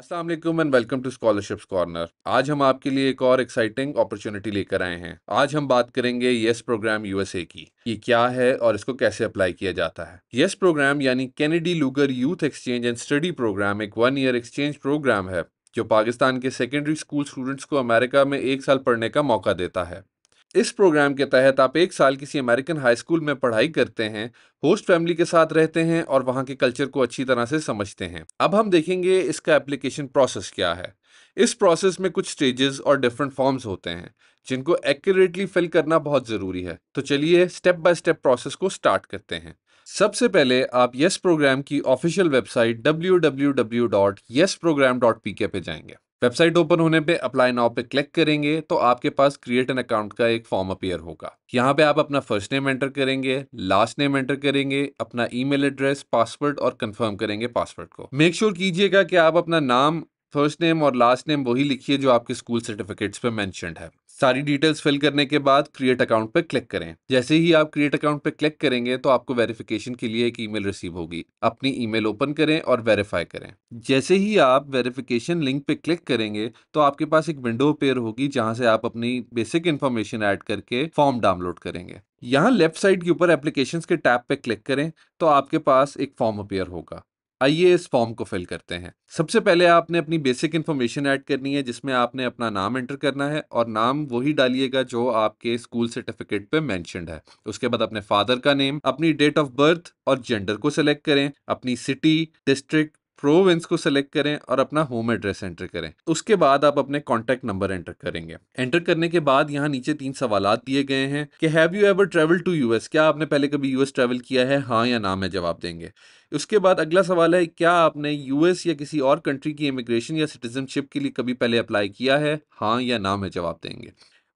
Aslam and welcome to scholarships corner आज हम आपके लिए एक और एक्साइटिंग अपॉर्चुनिटी लेकर आए हैं आज हम बात करेंगे यस प्रोग्राम यूएसए की ये क्या है और इसको कैसे अप्लाई किया जाता है यस प्रोग्राम यानी Kennedy Lugar youth exchange and study program एक वन ईयर एक्सचेंज प्रोग्राम है जो पाकिस्तान के सेकेंडरी स्कूल स्टूडेंट्स को अमेरिका में एक साल पढ़ने का मौका देता है इस प्रोग्राम के तहत आप एक साल किसी अमेरिकन हाई स्कूल में पढ़ाई करते हैं होस्ट फैमिली के साथ रहते हैं और वहाँ के कल्चर को अच्छी तरह से समझते हैं अब हम देखेंगे इसका एप्लीकेशन प्रोसेस क्या है इस प्रोसेस में कुछ स्टेजेस और डिफरेंट फॉर्म्स होते हैं जिनको एक्यूरेटली फिल करना बहुत ज़रूरी है तो चलिए स्टेप बाय स्टेप प्रोसेस को स्टार्ट करते हैं सबसे पहले आप यस प्रोग्राम की official website W W W dot YES program dot P K पे जाएंगे वेबसाइट ओपन होने पे अप्लाई नाउ पे क्लिक करेंगे तो आपके पास क्रिएट एन अकाउंट का एक फॉर्म अपेयर होगा यहाँ पे आप अपना फर्स्ट नेम एंटर करेंगे लास्ट नेम एंटर करेंगे अपना ईमेल एड्रेस पासवर्ड और कंफर्म करेंगे पासवर्ड को मेक श्योर sure कीजिएगा कि आप अपना नाम फर्स्ट नेम और लास्ट नेम वही लिखिए जो आपके स्कूल सर्टिफिकेट्स पे मैंशनड है सारी डिटेल्स फिल करने के बाद क्रिएट अकाउंट पर क्लिक करें जैसे ही आप क्रिएट अकाउंट पर क्लिक करेंगे तो आपको वेरिफिकेशन के लिए एक ईमेल रिसीव होगी अपनी ईमेल ओपन करें और वेरीफाई करें जैसे ही आप वेरिफिकेशन लिंक पे क्लिक करेंगे तो आपके पास एक विंडो पेयर होगी जहां से आप अपनी बेसिक इन्फॉर्मेशन ऐड करके फॉर्म डाउनलोड करेंगे यहाँ लेफ्ट साइड के ऊपर एप्लीकेशन के टैब पे क्लिक करें तो आपके पास एक फॉर्म अपेयर होगा आइए इस फॉर्म को फिल करते हैं सबसे पहले आपने अपनी बेसिक इन्फॉर्मेशन ऐड करनी है जिसमें आपने अपना नाम एंटर करना है और नाम वही डालिएगा जो आपके स्कूल सर्टिफिकेट पे मैंशनड है उसके बाद अपने फादर का नेम अपनी डेट ऑफ बर्थ और जेंडर को सिलेक्ट करें अपनी सिटी डिस्ट्रिक्ट प्रोविंस को सिलेक्ट करें और अपना होम एड्रेस एंटर करें उसके बाद आप अपने कॉन्टैक्ट नंबर एंटर करेंगे एंटर करने के बाद यहाँ नीचे तीन सवाल दिए गए हैं कि have you ever travel to US क्या आपने पहले कभी यूएस ट्रेवल किया है हाँ या ना में जवाब देंगे उसके बाद अगला सवाल है क्या आपने यूएस या किसी और कंट्री की इमिग्रेशन या सिटीजनशिप के लिए कभी पहले अप्लाई किया है हाँ या ना में जवाब देंगे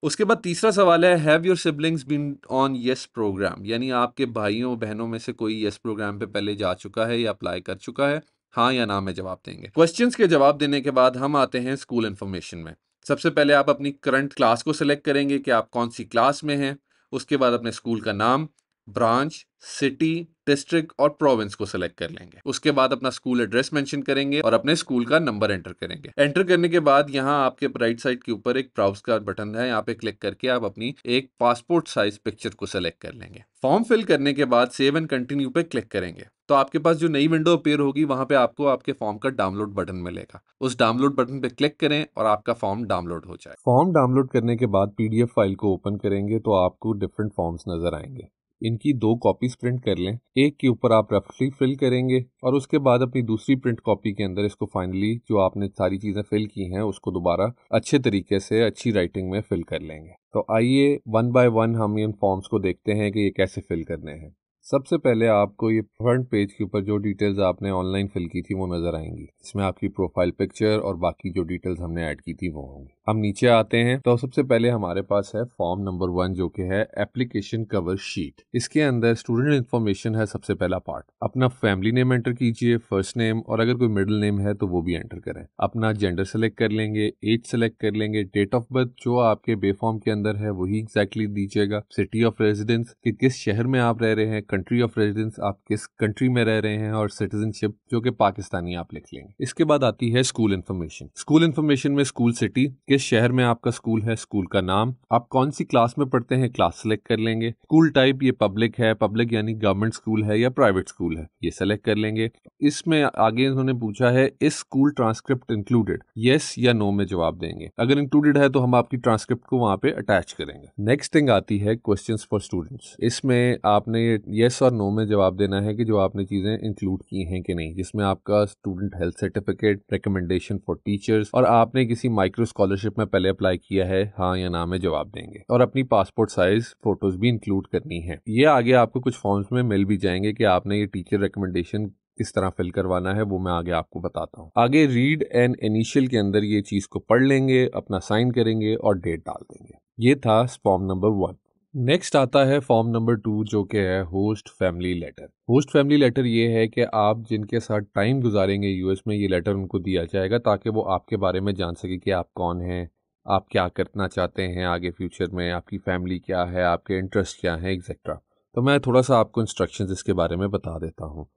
उसके बाद तीसरा सवाल है have your siblings been on YES program यानी आपके भाइयों बहनों में से कोई येस प्रोग्राम पे पहले जा चुका है या अप्लाई कर चुका है हाँ या ना में जवाब देंगे क्वेश्चन के जवाब देने के बाद हम आते हैं स्कूल इन्फॉर्मेशन में सबसे पहले आप अपनी करंट क्लास को सिलेक्ट करेंगे कि आप कौन सी क्लास में हैं उसके बाद अपने स्कूल का नाम ब्रांच सिटी डिस्ट्रिक्ट और प्रोविंस को सिलेक्ट कर लेंगे उसके बाद अपना स्कूल एड्रेस मेंशन करेंगे और अपने स्कूल का नंबर एंटर करेंगे एंटर करने के बाद यहाँ आपके राइट साइड के ऊपर एक ब्राउज का बटन है यहाँ पे क्लिक करके आप अपनी एक पासपोर्ट साइज पिक्चर को सिलेक्ट कर लेंगे फॉर्म फिल करने के बाद सेव एंड कंटिन्यू पे क्लिक करेंगे तो आपके पास जो नई विंडो अपेयर होगी वहां पे आपको आपके फॉर्म का डाउनलोड बटन मिलेगा उस डाउनलोड बटन पे क्लिक करें और आपका फॉर्म डाउनलोड हो जाए फॉर्म डाउनलोड करने के बाद पीडीएफ फाइल को ओपन करेंगे तो आपको डिफरेंट फॉर्म्स नजर आएंगे इनकी दो कॉपीज प्रिंट कर लें एक के ऊपर आप रफली फिल करेंगे और उसके बाद अपनी दूसरी प्रिंट कॉपी के अंदर इसको फाइनली जो आपने सारी चीज़ें फिल की हैं उसको दोबारा अच्छे तरीके से अच्छी राइटिंग में फिल कर लेंगे तो आइए वन बाय वन हम इन फॉर्म्स को देखते हैं कि ये कैसे फिल करने हैं सबसे पहले आपको ये फ्रंट पेज के ऊपर जो डिटेल्स आपने ऑनलाइन फिल की थी वो नज़र आएंगी इसमें आपकी प्रोफाइल पिक्चर और बाकी जो डिटेल्स हमने ऐड की थी वो होंगी हम नीचे आते हैं तो सबसे पहले हमारे पास है फॉर्म नंबर वन जो कि है एप्लीकेशन कवर शीट इसके अंदर स्टूडेंट इन्फॉर्मेशन है सबसे पहला पार्ट अपना फैमिली नेम एंटर कीजिए फर्स्ट नेम और अगर कोई मिडिल नेम है तो वो भी एंटर करें अपना जेंडर सेलेक्ट कर लेंगे एज सेलेक्ट कर लेंगे डेट ऑफ बर्थ जो आपके बेफॉर्म के अंदर है वही एग्जैक्टली exactly दीजिएगा सिटी ऑफ रेजिडेंस कि किस शहर में आप रह रहे हैं कंट्री ऑफ रेजिडेंस आप किस कंट्री में रह रहे हैं और सिटीजनशिप जो कि पाकिस्तानी आप लिख लेंगे इसके बाद आती है स्कूल इन्फॉर्मेशन स्कूल इन्फॉर्मेशन में स्कूल सिटी किस शहर में आपका स्कूल है स्कूल का नाम आप कौन सी क्लास में पढ़ते हैं क्लास सेलेक्ट कर लेंगे स्कूल टाइप ये पब्लिक है पब्लिक यानी गवर्नमेंट स्कूल है या प्राइवेट स्कूल है ये सेलेक्ट कर लेंगे इसमें आगे इन्होंने पूछा है इस स्कूल ट्रांसक्रिप्ट इंक्लूडेड यस या नो में जवाब देंगे अगर इंक्लूडेड है तो हम आपकी ट्रांसक्रिप्ट को वहाँ पे अटैच करेंगे नेक्स्ट थिंग आती है क्वेश्चन फॉर स्टूडेंट्स इसमें आपने येस और नो में जवाब देना है कि जो आपने चीजें इंक्लूड की हैं कि नहीं जिसमें आपका student health certificate recommendation for teachers और आपने किसी माइक्रो स्कॉलरशिप स्कॉलरशिप में पहले अप्लाई किया है हाँ या ना में जवाब देंगे और अपनी पासपोर्ट साइज फोटोज भी इंक्लूड करनी है ये आगे आपको कुछ फॉर्म्स में मिल भी जाएंगे कि आपने ये टीचर रिकमेंडेशन किस तरह फिल करवाना है वो मैं आगे आपको बताता हूँ आगे रीड एंड इनिशियल के अंदर ये चीज़ को पढ़ लेंगे अपना साइन करेंगे और डेट डाल देंगे ये था फॉर्म नंबर वन नेक्स्ट आता है फॉर्म नंबर टू जो कि है host family letter host family letter ये है कि आप जिनके साथ टाइम गुजारेंगे यूएस में ये लेटर उनको दिया जाएगा ताकि वो आपके बारे में जान सके कि आप कौन हैं आप क्या करना चाहते हैं आगे फ्यूचर में आपकी फैमिली क्या है आपके इंटरेस्ट क्या हैं एक्सेट्रा तो मैं थोड़ा सा आपको इंस्ट्रक्शन इसके बारे में बता देता हूँ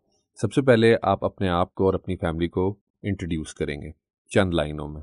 सबसे पहले आप अपने आप को और अपनी फैमिली को इंट्रोड्यूस करेंगे चंद लाइनों में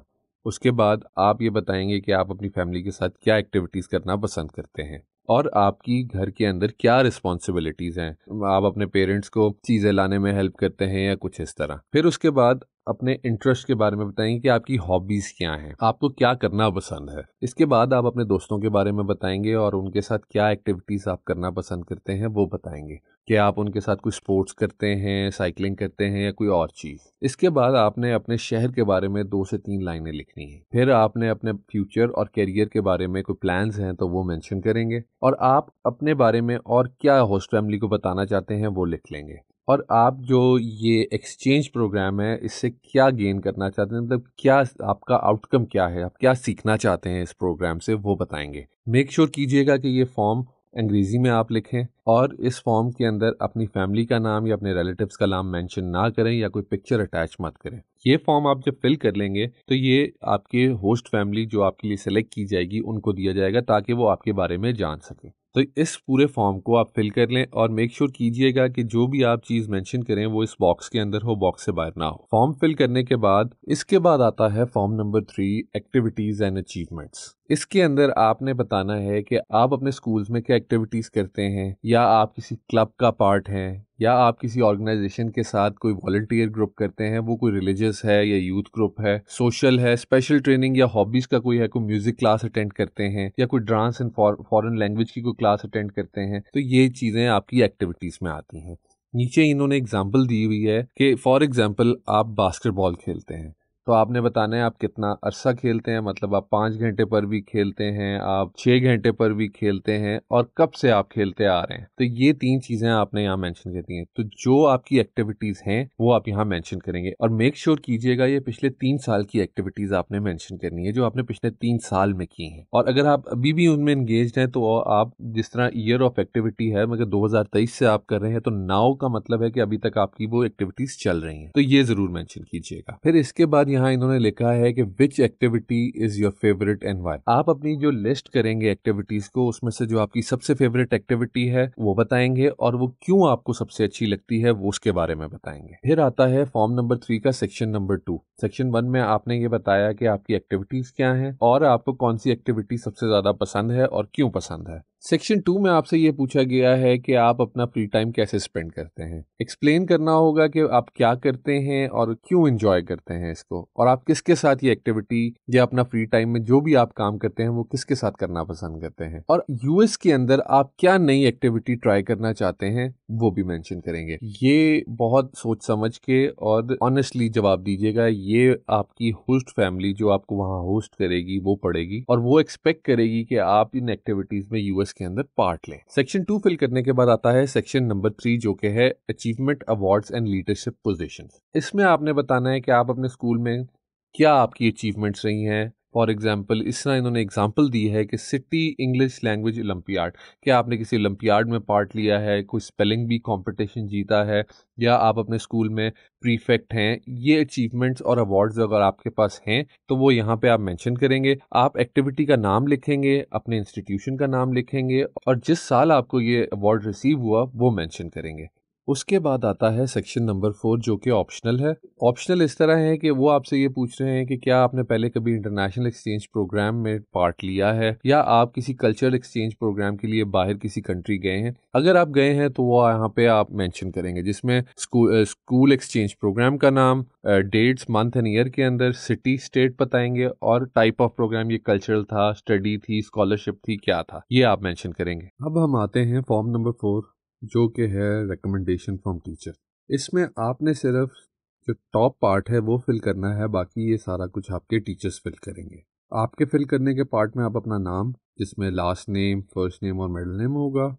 उसके बाद आप ये बताएंगे कि आप अपनी फैमिली के साथ क्या एक्टिविटीज़ करना पसंद करते हैं और आपकी घर के अंदर क्या रिस्पॉन्सिबिलिटीज़ हैं आप अपने पेरेंट्स को चीज़ें लाने में हेल्प करते हैं या कुछ इस तरह फिर उसके बाद अपने इंटरेस्ट के बारे में बताएंगे कि आपकी हॉबीज़ क्या हैं आपको क्या करना पसंद है इसके बाद आप अपने दोस्तों के बारे में बताएंगे और उनके साथ क्या एक्टिविटीज़ आप करना पसंद करते हैं वो बताएंगे कि आप उनके साथ कोई स्पोर्ट्स करते हैं साइकिलिंग करते हैं या कोई और चीज़ इसके बाद आपने अपने शहर के बारे में दो से तीन लाइनें लिखनी है फिर आपने अपने फ्यूचर और करियर के बारे में कोई प्लान हैं तो वो मेंशन करेंगे और आप अपने बारे में और क्या होस्ट फैमिली को बताना चाहते हैं वो लिख लेंगे और आप जो ये एक्सचेंज प्रोग्राम है इससे क्या गेन करना चाहते हैं मतलब क्या आपका आउटकम क्या है आप क्या सीखना चाहते हैं इस प्रोग्राम से वो बताएंगे मेक श्योर कीजिएगा कि ये फॉर्म अंग्रेज़ी में आप लिखें और इस फॉर्म के अंदर अपनी फैमिली का नाम या अपने रिलेटिव्स का नाम मेंशन ना करें या कोई पिक्चर अटैच मत करें ये फॉर्म आप जब फिल कर लेंगे तो ये आपके होस्ट फैमिली जो आपके लिए सेलेक्ट की जाएगी उनको दिया जाएगा ताकि वो आपके बारे में जान सकें तो इस पूरे फॉर्म को आप फिल कर लें और मेक श्योर कीजिएगा कि जो भी आप चीज़ मेंशन करें वो इस बॉक्स के अंदर हो बॉक्स से बाहर ना हो फॉर्म फिल करने के बाद इसके बाद आता है form number three activities and achievements इसके अंदर आपने बताना है कि आप अपने स्कूल्स में क्या एक्टिविटीज़ करते हैं या आप किसी क्लब का पार्ट हैं या आप किसी ऑर्गेनाइजेशन के साथ कोई वॉल्टियर ग्रुप करते हैं वो कोई रिलीजियस है या यूथ ग्रुप है सोशल है स्पेशल ट्रेनिंग या हॉबीज़ का कोई है कोई म्यूज़िक क्लास अटेंड करते हैं या कोई डांस इन फॉरन लैंग्वेज की कोई क्लास अटेंड करते हैं तो ये चीज़ें आपकी एक्टिविटीज़ में आती हैं नीचे इन्होंने एग्जाम्पल दी हुई है कि फॉर एग्ज़ाम्पल आप बास्केटबॉल खेलते हैं तो आपने बताना है आप कितना अरसा खेलते हैं मतलब आप पाँच घंटे पर भी खेलते हैं आप छः घंटे पर भी खेलते हैं और कब से आप खेलते आ रहे हैं तो ये तीन चीज़ें आपने यहाँ मैंशन कर दी हैं तो जो आपकी एक्टिविटीज़ हैं वो आप यहाँ मैंशन करेंगे और मेक श्योर कीजिएगा ये पिछले तीन साल की एक्टिविटीज़ आपने मैंशन करनी है जो आपने पिछले तीन साल में की हैं और अगर आप अभी भी उनमें इंगेज हैं तो आप जिस तरह ईयर ऑफ एक्टिविटी है मगर दो से आप कर रहे हैं तो नाव का मतलब है कि अभी तक आपकी वो एक्टिविटीज़ चल रही हैं तो ये ज़रूर मैंशन कीजिएगा फिर इसके बाद यहाँ इन्होंने लिखा है कि which activity is your favourite and why आप अपनी जो लिस्ट करेंगे एक्टिविटीज को उसमें से जो आपकी सबसे फेवरेट एक्टिविटी है वो बताएंगे और वो क्यों आपको सबसे अच्छी लगती है वो उसके बारे में बताएंगे फिर आता है फॉर्म नंबर थ्री का section number two section one में आपने ये बताया कि आपकी एक्टिविटीज क्या है और आपको कौन सी एक्टिविटी सबसे ज्यादा पसंद है और क्यों पसंद है सेक्शन टू में आपसे ये पूछा गया है कि आप अपना फ्री टाइम कैसे स्पेंड करते हैं एक्सप्लेन करना होगा कि आप क्या करते हैं और क्यों एंजॉय करते हैं इसको और आप किसके साथ ये एक्टिविटी या अपना फ्री टाइम में जो भी आप काम करते हैं वो किसके साथ करना पसंद करते हैं और यूएस के अंदर आप क्या नई एक्टिविटी ट्राई करना चाहते हैं वो भी मैंशन करेंगे ये बहुत सोच समझ के और ऑनेस्टली जवाब दीजिएगा ये आपकी होस्ट फैमिली जो आपको वहाँ होस्ट करेगी वो पड़ेगी और वो एक्सपेक्ट करेगी कि आप इन एक्टिविटीज में यूएस इसके अंदर पार्ट लें सेक्शन टू फिल करने के बाद आता है सेक्शन नंबर थ्री जो के है achievement awards and leadership position इसमें आपने बताना है कि आप अपने स्कूल में क्या आपकी अचीवमेंट्स रही हैं फॉर एग्ज़ाम्पल इस तरह इन्होंने एग्जाम्पल दी है कि सिटी इंग्लिश लैंग्वेज ओलंपियाड क्या आपने किसी ओलंपियाड में पार्ट लिया है कोई स्पेलिंग भी कॉम्पिटिशन जीता है या आप अपने स्कूल में प्रीफेक्ट हैं ये अचीवमेंट्स और अवार्ड्स अगर आपके पास हैं तो वो यहाँ पे आप मेंशन करेंगे आप एक्टिविटी का नाम लिखेंगे अपने इंस्टीट्यूशन का नाम लिखेंगे और जिस साल आपको ये अवार्ड रिसीव हुआ वो मेंशन करेंगे उसके बाद आता है सेक्शन नंबर फोर जो कि ऑप्शनल है ऑप्शनल इस तरह है कि वो आपसे ये पूछ रहे हैं कि क्या आपने पहले कभी इंटरनेशनल एक्सचेंज प्रोग्राम में पार्ट लिया है या आप किसी कल्चरल एक्सचेंज प्रोग्राम के लिए बाहर किसी कंट्री गए हैं अगर आप गए हैं तो वो यहाँ पे आप मैंशन करेंगे जिसमें स्कूल एक्सचेंज प्रोग्राम का नाम डेट्स मंथ एंड ईयर के अंदर सिटी स्टेट बताएंगे और टाइप ऑफ प्रोग्राम ये कल्चरल था स्टडी थी स्कॉलरशिप थी क्या था ये आप मैंशन करेंगे अब हम आते हैं फॉर्म नंबर फोर जो कि है रिकमेंडेशन फ्रॉम टीचर इसमें आपने सिर्फ जो टॉप पार्ट है वो फिल करना है बाकी ये सारा कुछ आपके टीचर्स फिल करेंगे आपके फिल करने के पार्ट में आप अपना नाम जिसमें लास्ट नेम फर्स्ट नेम और मिडल नेम होगा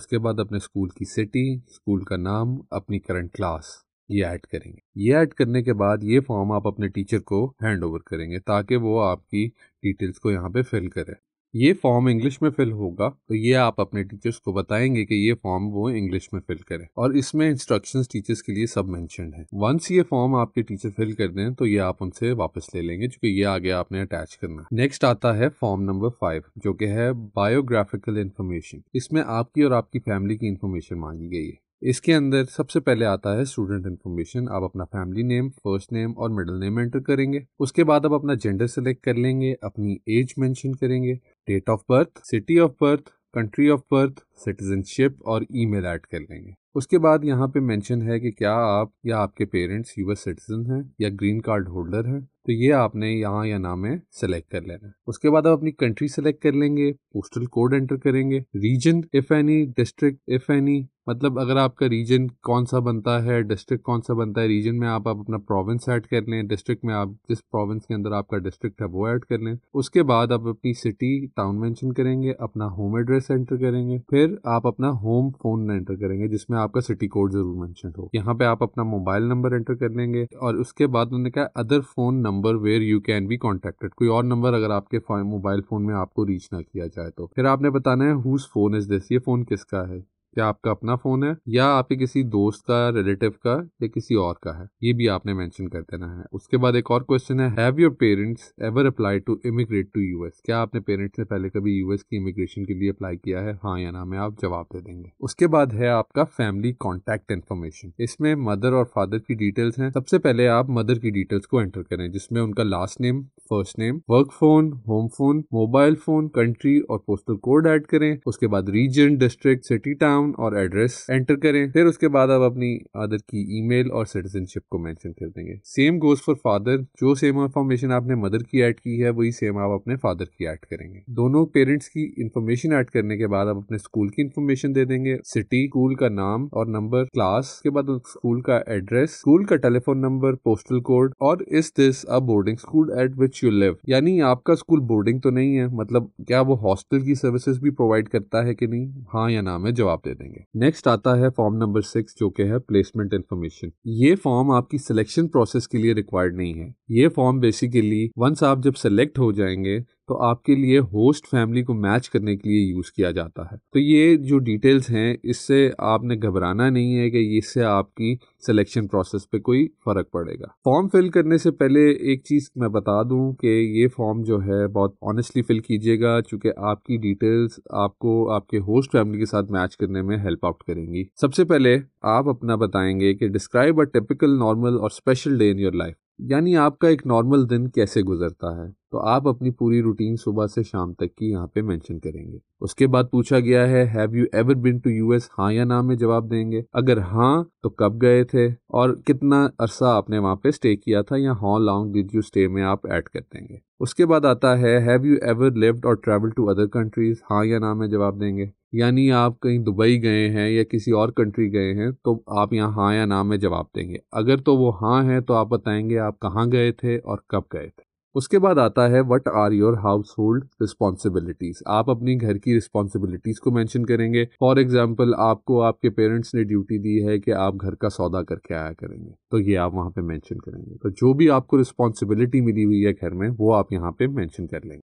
उसके बाद अपने स्कूल की सिटी स्कूल का नाम अपनी करंट क्लास ये ऐड करेंगे ये ऐड करने के बाद ये फॉर्म आप अपने टीचर को हैंड ओवर करेंगे ताकि वो आपकी डिटेल्स को यहाँ पे फिल करे ये फॉर्म इंग्लिश में फिल होगा तो ये आप अपने टीचर्स को बताएंगे कि ये फॉर्म वो इंग्लिश में फिल करें और इसमें इंस्ट्रक्शंस टीचर्स के लिए सब मेंशन है वंस ये फॉर्म आपके टीचर फिल कर दें तो ये आप उनसे वापस ले लेंगे क्योंकि ये आगे आपने अटैच करना नेक्स्ट आता है फॉर्म नंबर फाइव जो कि है बायोग्राफिकल इन्फॉर्मेशन इसमें आपकी और आपकी फैमिली की इन्फॉर्मेशन मांगी गई है इसके अंदर सबसे पहले आता है स्टूडेंट इन्फॉर्मेशन आप अपना फैमिली नेम फर्स्ट नेम और मिडिल नेम एंटर करेंगे उसके बाद आप अपना जेंडर सेलेक्ट कर लेंगे अपनी एज मेंशन करेंगे date of birth city of birth country of birth citizenship और ईमेल ऐड कर लेंगे उसके बाद यहाँ पे मेंशन है कि क्या आप या आपके पेरेंट्स यूएस सिटीजन हैं या ग्रीन कार्ड होल्डर हैं तो ये आपने यहाँ या नाम में सेलेक्ट कर लेना है उसके बाद आप अपनी कंट्री सेलेक्ट कर लेंगे पोस्टल कोड एंटर करेंगे region if any district if any मतलब अगर आपका रीजन कौन सा बनता है डिस्ट्रिक्ट कौन सा बनता है रीजन में आप, आप अपना प्रोविंस ऐड कर लें डिस्ट्रिक्ट में आप जिस प्रोविंस के अंदर आपका डिस्ट्रिक्ट है वो ऐड कर लें उसके बाद आप अपनी सिटी टाउन मेंशन करेंगे अपना होम एड्रेस एंटर करेंगे फिर आप अपना होम फोन एंटर करेंगे जिसमें आपका सिटी कोड जरूर मैंशन हो यहाँ पे आप अपना मोबाइल नंबर एंटर कर लेंगे और उसके बाद उन्होंने कहा other phone number number where you can be contacted कोई और नंबर अगर आपके मोबाइल फ़ोन में आपको रीच ना किया जाए तो फिर आपने बताना है हुज फ़ोन इज़ दिस ये फ़ोन किसका है क्या आपका अपना फ़ोन है या आपके किसी दोस्त का रिलेटिव का या किसी और का है ये भी आपने मेंशन कर देना है उसके बाद एक और क्वेश्चन है have your parents ever apply to immigrate to US क्या आपने पेरेंट्स ने पहले कभी यूएस की इमिग्रेशन के लिए अप्लाई किया है हाँ या ना मैं आप जवाब दे देंगे उसके बाद है आपका फैमिली कॉन्टेक्ट इन्फॉर्मेशन इसमें मदर और फादर की डिटेल्स हैं सबसे पहले आप मदर की डिटेल्स को एंटर करें जिसमें उनका last name first name work phone home phone mobile phone country और पोस्टल कोड ऐड करें उसके बाद रीजन डिस्ट्रिक्ट सिटी टाउन और एड्रेस एंटर करें फिर उसके बाद आप अपनी अदर की ईमेल और सिटीजनशिप को मेंशन कर देंगे सेम गोज फॉर फादर जो सेम इन्फॉर्मेशन आपने मदर की ऐड की है वही सेम आप अपने फादर की ऐड करेंगे दोनों पेरेंट्स की इन्फॉर्मेशन ऐड करने के बाद आप अपने स्कूल की इन्फॉर्मेशन दे देंगे सिटी स्कूल का नाम और नंबर क्लास के बाद स्कूल का एड्रेस स्कूल का टेलीफोन नंबर पोस्टल कोड और is this a boarding school at which you live यानी आपका स्कूल बोर्डिंग तो नहीं है मतलब क्या वो हॉस्टल की सर्विसेज भी प्रोवाइड करता है कि नहीं हाँ या ना में जवाब दे देंगे नेक्स्ट आता है फॉर्म नंबर सिक्स जो कि है प्लेसमेंट इन्फॉर्मेशन ये फॉर्म आपकी सिलेक्शन प्रोसेस के लिए रिक्वायर्ड नहीं है ये फॉर्म बेसिकली वंस आप जब सेलेक्ट हो जाएंगे तो आपके लिए होस्ट फैमिली को मैच करने के लिए यूज़ किया जाता है तो ये जो डिटेल्स हैं इससे आपने घबराना नहीं है कि इससे आपकी सिलेक्शन प्रोसेस पे कोई फ़र्क पड़ेगा फॉर्म फिल करने से पहले एक चीज़ मैं बता दूं कि ये फॉर्म जो है बहुत ऑनेस्टली फिल कीजिएगा चूँकि आपकी डिटेल्स आपको आपके होस्ट फैमिली के साथ मैच करने में हेल्प आउट करेंगी सबसे पहले आप अपना बताएंगे कि डिस्क्राइब अ टिपिकल नॉर्मल और special day in your life यानी आपका एक नॉर्मल दिन कैसे गुजरता है तो आप अपनी पूरी रूटीन सुबह से शाम तक की यहाँ पे मेंशन करेंगे उसके बाद पूछा गया है have you ever been to US हाँ या ना में जवाब देंगे अगर हाँ तो कब गए थे और कितना अरसा आपने वहाँ पे स्टे किया था या how long did you stay में आप ऐड कर देंगे उसके बाद आता है हैव यू एवर लिव्ड और ट्रैवल टू अदर कंट्रीज हाँ या ना में जवाब देंगे यानी आप कहीं दुबई गए हैं या किसी और कंट्री गए हैं तो आप यहाँ हाँ या ना में जवाब देंगे अगर तो वो हाँ है तो आप बताएंगे आप कहाँ गए थे और कब गए थे उसके बाद आता है what are your household responsibilities आप अपनी घर की रिस्पॉन्सिबिलिटीज को मैंशन करेंगे फॉर एग्जाम्पल आपको आपके पेरेंट्स ने ड्यूटी दी है कि आप घर का सौदा करके आया करेंगे तो ये आप वहाँ पे मैंशन करेंगे तो जो भी आपको रिस्पॉन्सिबिलिटी मिली हुई है घर में वो आप यहाँ पे मैंशन कर लेंगे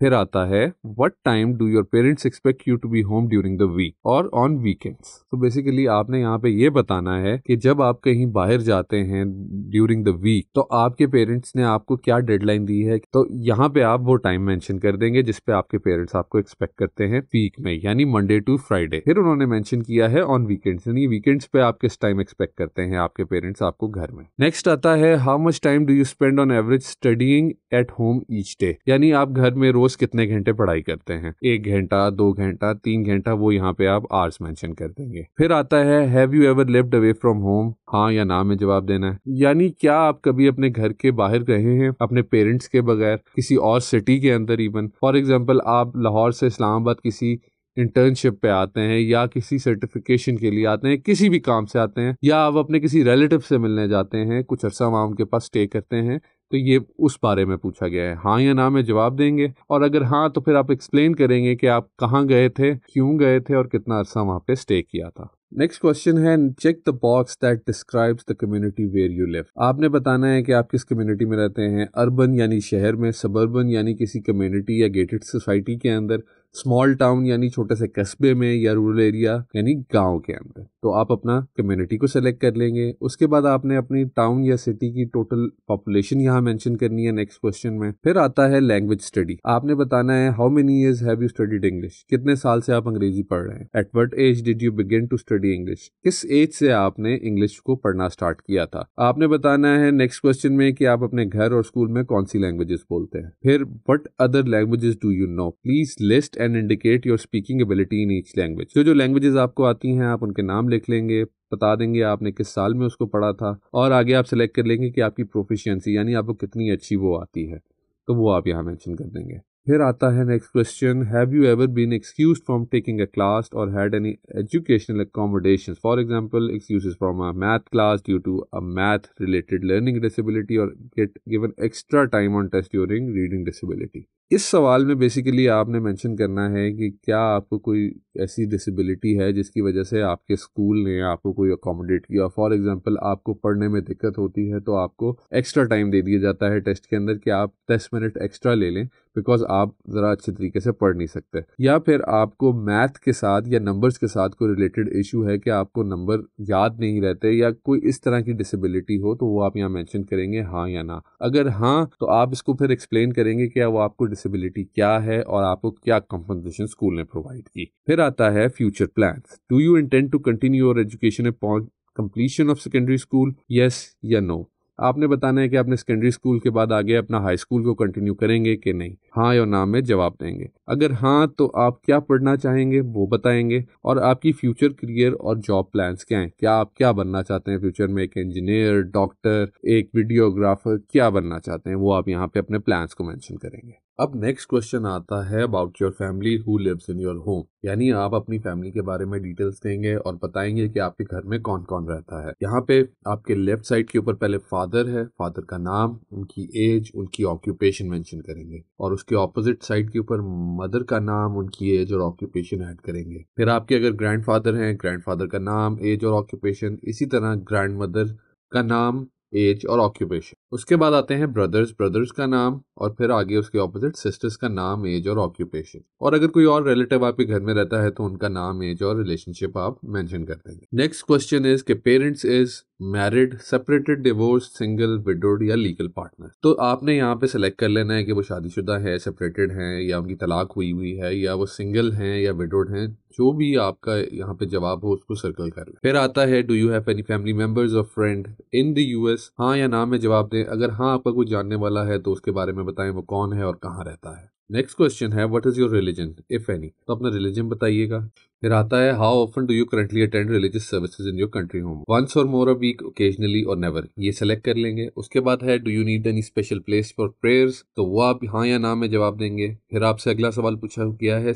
फिर आता है what time do your parents expect you to be home during the week और ऑन वीकेंड्स तो बेसिकली आपने यहाँ पे ये बताना है कि जब आप कहीं बाहर जाते हैं ड्यूरिंग द वीक तो आपके पेरेंट्स ने आपको क्या डेडलाइन दी है तो यहाँ पे आप वो टाइम मेंशन कर देंगे जिसपे आपके पेरेंट्स आपको एक्सपेक्ट करते हैं वीक में यानी मंडे टू फ्राइडे फिर उन्होंने मैंशन किया है ऑन वीकेंड्स यानी वीकेंड्स पे आप किस टाइम एक्सपेक्ट करते हैं आपके पेरेंट्स आपको घर में नेक्स्ट आता है how much time do you spend on average studying at home each day यानी आप घर में रोज रोज कितने घंटे पढ़ाई करते हैं एक घंटा दो घंटा तीन घंटा वो यहाँ पे आप आर्स मेंशन कर देंगे फिर आता है have you ever lived away from home हाँ या ना में जवाब देना है यानी क्या आप कभी अपने घर के बाहर रहे हैं अपने पेरेंट्स के बगैर किसी और सिटी के अंदर इवन फॉर एग्जाम्पल आप लाहौर से इस्लामाबाद किसी इंटर्नशिप पे आते हैं या किसी सर्टिफिकेशन के लिए आते हैं किसी भी काम से आते हैं या आप अपने किसी रिलेटिव से मिलने जाते हैं कुछ अरसा वहाँ उनके पास स्टे करते हैं तो ये उस बारे में पूछा गया है हाँ या ना में जवाब देंगे और अगर हाँ तो फिर आप एक्सप्लेन करेंगे कि आप कहाँ गए थे क्यों गए थे और कितना अरसा वहाँ पे स्टे किया था नेक्स्ट क्वेश्चन है check the box that describes the community where you live आपने बताना है कि आप किस कम्युनिटी में रहते हैं अर्बन यानी शहर में सबर्बन यानी किसी कम्युनिटी या गेटेड सोसाइटी के अंदर स्मॉल टाउन यानी छोटे से कस्बे में या रूरल एरिया यानी गांव के अंदर तो आप अपना कम्युनिटी को सेलेक्ट कर लेंगे उसके बाद आपने अपनी टाउन या सिटी की टोटल पॉपुलेशन यहाँ मेंशन करनी है नेक्स्ट क्वेश्चन में फिर आता है लैंग्वेज स्टडी आपने बताना है how many years have you studied English कितने साल से आप अंग्रेजी पढ़ रहे हैं at what age did you begin to study English किस एज से आपने इंग्लिश को पढ़ना स्टार्ट किया था आपने बताना है नेक्स्ट क्वेश्चन में कि आप अपने घर और स्कूल में कौन सी लैंग्वेजेस बोलते हैं फिर what other languages do you know please list and indicate your speaking ability in each language जो जो लैंग्वेजेस आपको आती हैं आप उनके नाम लिख लेंगे बता देंगे आपने किस साल में उसको पढ़ा था और आगे आप सेलेक्ट कर लेंगे कि आपकी प्रोफिशियंसी यानी आपको कितनी अच्छी वो आती है तो वो आप यहाँ मैंशन कर देंगे फिर आता है next question have you ever been excuse from taking a class or had any educational accommodation for example excuse from a math class due to a math related learning disability or get given extra time on test during reading disability इस सवाल में basically आपने mention करना है कि क्या आपको कोई ऐसी डिसेबिलिटी है जिसकी वजह से आपके स्कूल ने आपको कोई अकोमोडेट किया फॉर एग्जांपल आपको पढ़ने में दिक्कत होती है तो आपको एक्स्ट्रा टाइम दे दिया जाता है टेस्ट के अंदर कि आप दस मिनट एक्स्ट्रा ले लें बिकॉज आप ज़रा अच्छे तरीके से पढ़ नहीं सकते या फिर आपको मैथ के साथ या नंबर्स के साथ कोई रिलेटेड इशू है कि आपको नंबर याद नहीं रहते या कोई इस तरह की डिसेबिलिटी हो तो वो आप यहाँ मैंशन करेंगे हाँ या ना अगर हाँ तो आप इसको फिर एक्सप्लेन करेंगे क्या वो आपको डिसेबिलिटी क्या है और आपको क्या कॉम्पनसेशन स्कूल ने प्रोवाइड की फिर आता है future plan do you intend to continue your education upon completion of secondary school yes या नो आपने बताना है कि आपने सेकेंडरी स्कूल के बाद आगे अपना हाई स्कूल को कंटिन्यू करेंगे कि नहीं हाँ या ना में जवाब देंगे अगर हाँ तो आप क्या पढ़ना चाहेंगे वो बताएंगे और आपकी फ्यूचर करियर और जॉब प्लान्स क्या हैं क्या आप क्या बनना चाहते हैं फ्यूचर में एक इंजीनियर डॉक्टर एक वीडियोग्राफर क्या बनना चाहते हैं वो आप यहाँ पे अपने प्लान्स को मैंशन करेंगे अब नेक्स्ट क्वेश्चन आता है about your family who lives in your home यानी आप अपनी फैमिली के बारे में डिटेल्स देंगे और बताएंगे कि आपके घर में कौन कौन रहता है यहाँ पे आपके लेफ्ट साइड के ऊपर पहले फादर है फादर का नाम उनकी एज उनकी ऑक्यूपेशन मेंशन करेंगे और उसके ऑपोजिट साइड के ऊपर मदर का नाम उनकी एज और ऑक्यूपेशन ऐड करेंगे फिर आपके अगर ग्रैंड फादर हैं ग्रैंड फादर का नाम एज और ऑक्यूपेशन इसी तरह ग्रैंड मदर का नाम एज और ऑक्यूपेशन उसके बाद आते हैं ब्रदर्स ब्रदर्स का नाम और फिर आगे उसके ऑपोजिट सिस्टर्स का नाम एज और ऑक्यूपेशन और अगर कोई और रिलेटिव आपके घर में रहता है तो उनका नाम एज और रिलेशनशिप आप मेंशन कर देंगे नेक्स्ट क्वेश्चन इज के parents is married separated divorce single widowed या लीगल पार्टनर तो आपने यहाँ पे सिलेक्ट कर लेना है कि वो शादीशुदा है सेपरेटेड है या उनकी तलाक हुई हुई है या वो सिंगल है या विडोड है जो भी आपका यहाँ पे जवाब हो उसको सर्कल कर ले फिर आता है do you have any family members or friend in the US हाँ या ना में जवाब दें अगर हाँ आपका कोई जानने वाला है तो उसके बारे में बताएं वो कौन है और कहाँ रहता है नेक्स्ट क्वेश्चन है what is your religion if any तो अपना रिलीजन बताइएगा फिर आता है how often do you currently attend religious services in your country home once or more a week occasionally or never ये सेलेक्ट कर लेंगे उसके बाद है do you need any special place for prayers तो वो आप हाँ या ना में जवाब देंगे फिर आपसे अगला सवाल पूछा गया है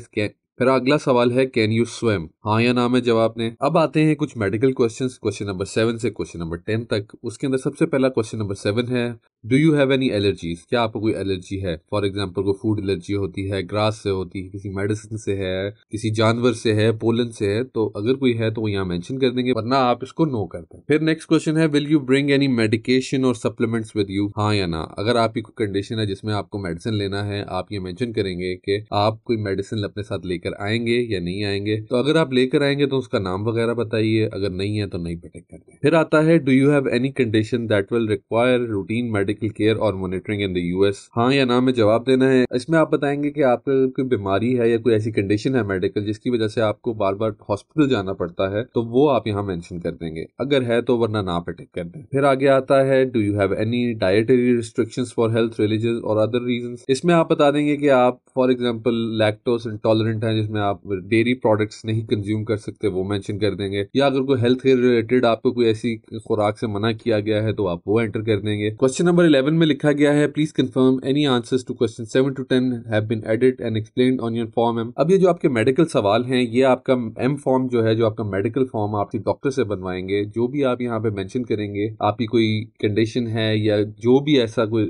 फिर अगला सवाल है कैन यू स्वयं हाँ या नाम है जवाब ने अब आते हैं कुछ medical question question number seven से क्वेश्चन नंबर टेन तक उसके अंदर सबसे पहला क्वेश्चन नंबर सेवन है do you have any allergies क्या आपको कोई एलर्जी है फॉर एग्जाम्पल कोई फूड एलर्जी होती है ग्रास से होती है किसी मेडिसिन से है किसी जानवर से है पोलन से है तो अगर कोई है तो वो यहाँ मैंशन कर देंगे वरना आप इसको नो करते हैं फिर नेक्स्ट क्वेश्चन है will you bring any medication or supplements with you हाँ या ना अगर आपकी कोई कंडीशन है जिसमें आपको मेडिसिन लेना है आप ये मैंशन करेंगे कि आप कोई मेडिसिन अपने साथ लेकर आएंगे या नहीं आएंगे तो अगर आप लेकर आएंगे तो उसका नाम वगैरह बताइए अगर नहीं है तो नहीं प्रोटेक्ट करते फिर आता है do you have any condition that will require routine medicine medical care or monitoring in the US हाँ या ना में जवाब देना है इसमें आप बताएंगे कि आपका कोई बीमारी है या कोई ऐसी कंडीशन है मेडिकल जिसकी वजह से आपको बार बार हॉस्पिटल जाना पड़ता है तो वो आप यहाँ मैंशन कर देंगे अगर है तो वरना ना पे टिक कर दें फिर आगे आता है do you have any dietary restriction for health religious or other reason इसमें आप बता देंगे कि आप फॉर एग्जाम्पल लैक्टोस इंटॉलरेंट है जिसमें आप डेयरी प्रोडक्ट्स नहीं कंज्यूम कर सकते वो मैंशन कर देंगे या अगर कोई हेल्थ केयर रिलेटेड आपको कोई ऐसी खुराक से मना किया गया है तो आप वो एंटर कर देंगे क्वेश्चन नंबर नंबर 11 में लिखा गया है please confirm any answers to question 7 to 10 have been edit and explain on your form एम अब ये जो आपके मेडिकल सवाल हैं ये आपका एम फॉर्म जो है जो आपका मेडिकल फॉर्म आपके डॉक्टर से बनवाएंगे जो भी आप यहाँ पे मैंशन करेंगे आपकी कोई कंडीशन है या जो भी ऐसा कोई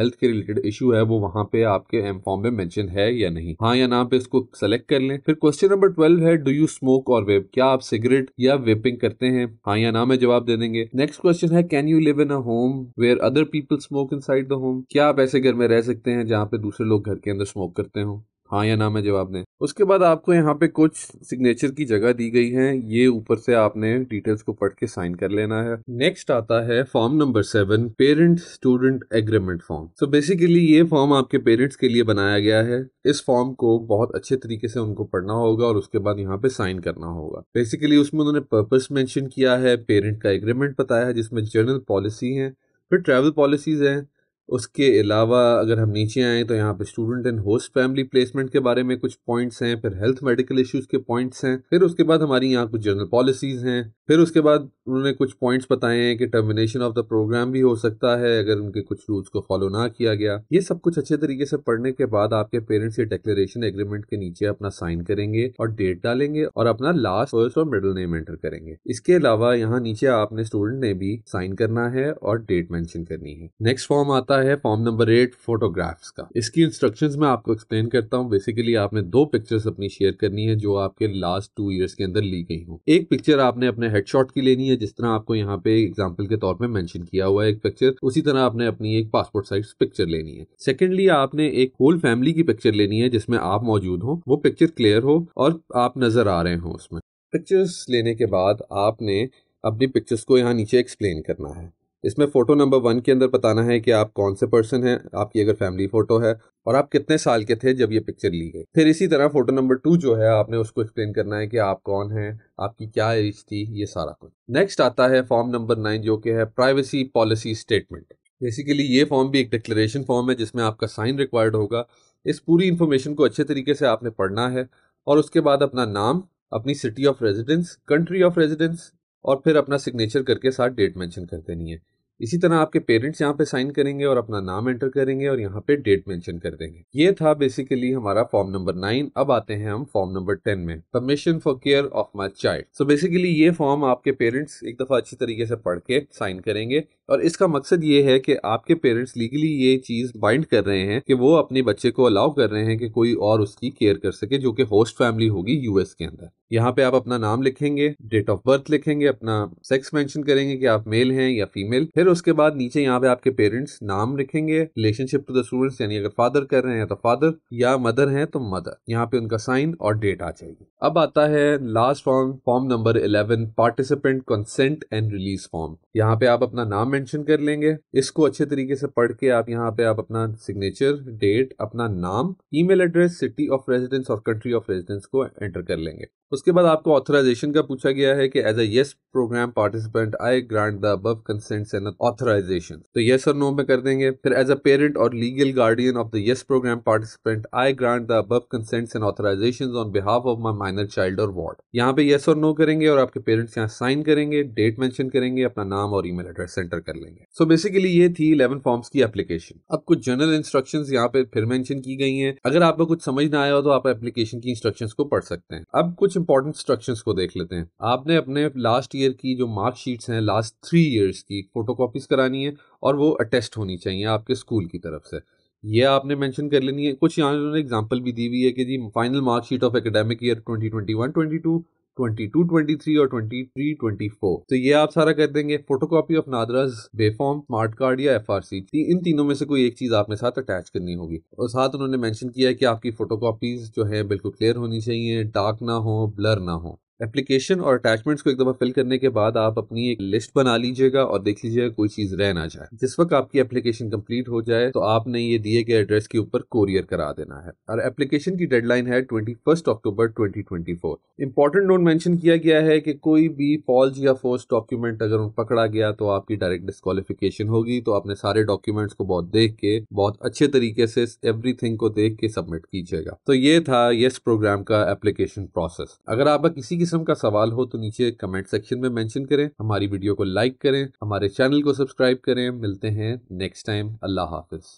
हेल्थ के रिलेटेड इशू है वो वहाँ पे आपके एम फॉर्म में मैंशन है या नहीं हाँ या ना पे इसको सेलेक्ट कर लें फिर क्वेश्चन नंबर ट्वेल्व है do you smoke or vape क्या आप सिगरेट या वेपिंग करते हैं हाँ या ना में जवाब दे देंगे नेक्स्ट क्वेश्चन है can you live in a home where other people people smoke inside the home क्या आप ऐसे घर में रह सकते हैं जहाँ पे दूसरे लोग घर के अंदर स्मोक करते हो हाँ या ना में जवाब दें उसके बाद आपको यहाँ पे कुछ सिग्नेचर की जगह दी गई है ये ऊपर से आपने डिटेल्स को पढ़ के साइन कर लेना है नेक्स्ट आता है form number seven parent student agreement form so basically ये फॉर्म आपके पेरेंट्स के लिए बनाया गया है इस फॉर्म को बहुत अच्छे तरीके से उनको पढ़ना होगा और उसके बाद यहाँ पे साइन करना होगा बेसिकली उसमें उन्होंने पर्पज मैंशन किया है पेरेंट का एग्रीमेंट बताया है जिसमें जनरल पॉलिसी है फिर ट्रैवल पॉलिसीज़ हैं उसके अलावा अगर हम नीचे आएँ तो यहाँ पे student and host family placement के बारे में कुछ पॉइंट्स हैं फिर हेल्थ मेडिकल इश्यूज के पॉइंट्स हैं फिर उसके बाद हमारी यहाँ कुछ जनरल पॉलिसीज़ हैं फिर उसके बाद उन्होंने कुछ पॉइंट्स बताए हैं कि टर्मिनेशन ऑफ द प्रोग्राम भी हो सकता है अगर उनके कुछ रूल्स को फॉलो ना किया गया ये सब कुछ अच्छे तरीके से पढ़ने के बाद आपके पेरेंट्स ये डिक्लेरेशन एग्रीमेंट के नीचे अपना साइन करेंगे और डेट डालेंगे और अपना लास्ट फर्स्ट और मिडल नेम एंटर करेंगे इसके अलावा यहाँ नीचे आपने स्टूडेंट ने भी साइन करना है और डेट मैंशन करनी है नेक्स्ट फॉर्म आता आता है फॉर्म नंबर एट फोटोग्राफ्स का इसकी इंस्ट्रक्शन मैं आपको एक्सप्लेन करता हूँ बेसिकली आपने दो पिक्चर्स अपनी शेयर करनी है जो आपके लास्ट टू ईयर्स के अंदर ली गई हो एक पिक्चर आपने अपने हेडशॉट की लेनी है जिस तरह आपको यहाँ पे एग्जाम्पल के तौर पर मैंशन किया हुआ है एक पिक्चर उसी तरह आपने अपनी एक पासपोर्ट साइज पिक्चर लेनी है सेकेंडली आपने एक होल फैमिली की पिक्चर लेनी है जिसमें आप मौजूद हो वो पिक्चर क्लियर हो और आप नजर आ रहे हो उसमें पिक्चर्स लेने के बाद आपने अपनी पिक्चर्स को यहाँ नीचे एक्सप्लेन करना है इसमें फ़ोटो नंबर वन के अंदर बताना है कि आप कौन से पर्सन हैं आपकी अगर फैमिली फ़ोटो है और आप कितने साल के थे जब ये पिक्चर ली गई फिर इसी तरह फ़ोटो नंबर टू जो है आपने उसको एक्सप्लेन करना है कि आप कौन हैं आपकी क्या एज थी ये सारा कुछ नेक्स्ट आता है फॉर्म नंबर नाइन जो कि है प्राइवेसी पॉलिसी स्टेटमेंट बेसिकली ये फॉर्म भी एक डिक्लेरेशन फॉर्म है जिसमें आपका साइन रिक्वायर्ड होगा इस पूरी इन्फॉर्मेशन को अच्छे तरीके से आपने पढ़ना है और उसके बाद अपना नाम अपनी city of residence country of residence और फिर अपना सिग्नेचर करके साथ डेट मेंशन कर देनी है इसी तरह आपके पेरेंट्स यहाँ पे साइन करेंगे और अपना नाम एंटर करेंगे और यहाँ पे डेट मेंशन कर देंगे ये था बेसिकली हमारा फॉर्म नंबर नाइन अब आते हैं हम फॉर्म नंबर टेन में permission for care of my child so basically ये फॉर्म आपके पेरेंट्स एक दफा अच्छी तरीके से पढ़ के साइन करेंगे और इसका मकसद ये है कि आपके पेरेंट्स लीगली ये चीज़ बाइंड कर रहे हैं कि वो अपने बच्चे को अलाउ कर रहे हैं कि कोई और उसकी केयर कर सके जो कि होस्ट फैमिली होगी यूएस के अंदर यहाँ पे आप अपना नाम लिखेंगे डेट ऑफ बर्थ लिखेंगे अपना सेक्स मेंशन करेंगे कि आप मेल हैं या फीमेल फिर उसके बाद नीचे यहाँ पे आपके पेरेंट्स नाम लिखेंगे रिलेशनशिप टू द स्टूडेंट्स यानी अगर फादर कर रहे हैं तो फादर या मदर है तो मदर यहाँ पे उनका साइन और डेट आ जाएगी अब आता है last form form number eleven participant consent and release form यहाँ पे आप अपना नाम मेंशन कर लेंगे इसको अच्छे तरीके से पढ़ के आप यहाँ पे आप अपना सिग्नेचर डेट अपना नाम email address city of residence और कंट्री ऑफ रेजिडेंस को एंटर कर लेंगे उसके बाद आपको ऑथराइजेशन का पूछा गया है कि as a YES program participant I grant the above consent and authorization तो यस और नो में कर देंगे फिर as a parent or legal guardian of the YES program participant I grant the above consent and authorization on behalf of my minor child or ward यहाँ पे yes और no करेंगे और आपके पेरेंट्स यहाँ साइन करेंगे डेट मेंशन करेंगे अपना नाम और ईमेल एड्रेस सेंटर कर लेंगे सो so बेसिकली ये थी इलेवन फॉर्म्स की एप्लीकेशन अब कुछ जनरल इंस्ट्रक्शन यहाँ पे फिर मेंशन की गई हैं अगर आपको कुछ समझ ना आया हो तो आप एप्लीकेशन की इंस्ट्रक्शन को पढ़ सकते हैं अब कुछ इंपॉर्टेंट इंस्ट्रक्शन को देख लेते हैं आपने अपने लास्ट ईयर की जो मार्कशीट्स हैं लास्ट थ्री ईयर्स की फोटो करानी है और वो अटेस्ट होनी चाहिए आपके स्कूल की तरफ से ये आपने मेंशन कर लेनी है कुछ यहाँ उन्होंने एग्जांपल भी दी हुई है कि जी final marksheet of academic year 2021-22 22, 23 और 23, 24 तो ये आप सारा कर देंगे photocopy of NADRA's b form smart card या एफ आर सी इन तीनों में से कोई एक चीज आपने साथ अटैच करनी होगी और साथ उन्होंने मेंशन किया है कि आपकी फोटो कॉपीज जो है बिल्कुल क्लियर होनी चाहिए डार्क ना हो ब्लर ना हो एप्लीकेशन और अटैचमेंट्स को एक दफ़ा फिल करने के बाद आप अपनी एक लिस्ट बना लीजिएगा और देख लीजिएगा कोई चीज़ रह ना जाए जिस वक्त आपकी एप्लीकेशन कंप्लीट हो जाए तो आपने ये दिए गए एड्रेस के ऊपर कोरियर करा देना है और एप्लीकेशन की डेडलाइन है twenty first October twenty twenty four important note mention किया गया है कि कोई भी फॉल्स या फोर्स डॉक्यूमेंट अगर पकड़ा गया तो आपकी डायरेक्ट डिस्कालिफिकेशन होगी तो अपने सारे डॉक्यूमेंट्स को बहुत देख के बहुत अच्छे तरीके से एवरी को देख के सबमिट कीजिएगा तो ये था यस प्रोग्राम का एप्लीकेशन प्रोसेस अगर आपका किसी किस्म का सवाल हो तो नीचे कमेंट सेक्शन में मेंशन करें हमारी वीडियो को लाइक करें हमारे चैनल को सब्सक्राइब करें मिलते हैं नेक्स्ट टाइम अल्लाह हाफिज़